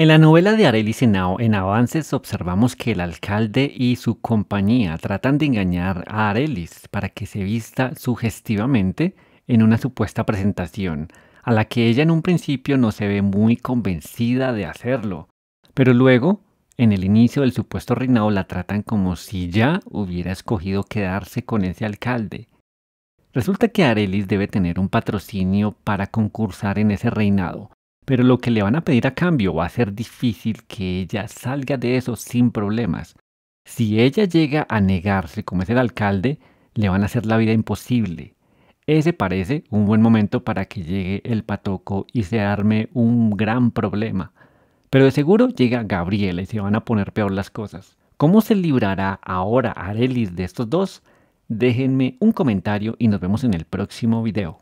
En la novela de Arely Senao, en Avances, observamos que el alcalde y su compañía tratan de engañar a Arelis para que se vista sugestivamente en una supuesta presentación, a la que ella en un principio no se ve muy convencida de hacerlo, pero luego, en el inicio del supuesto reinado, la tratan como si ya hubiera escogido quedarse con ese alcalde. Resulta que Arelis debe tener un patrocinio para concursar en ese reinado, pero lo que le van a pedir a cambio va a ser difícil que ella salga de eso sin problemas. Si ella llega a negarse como es el alcalde, le van a hacer la vida imposible. Ese parece un buen momento para que llegue el patoco y se arme un gran problema. Pero de seguro llega Gabriela y se van a poner peor las cosas. ¿Cómo se librará ahora Arelis de estos dos? Déjenme un comentario y nos vemos en el próximo video.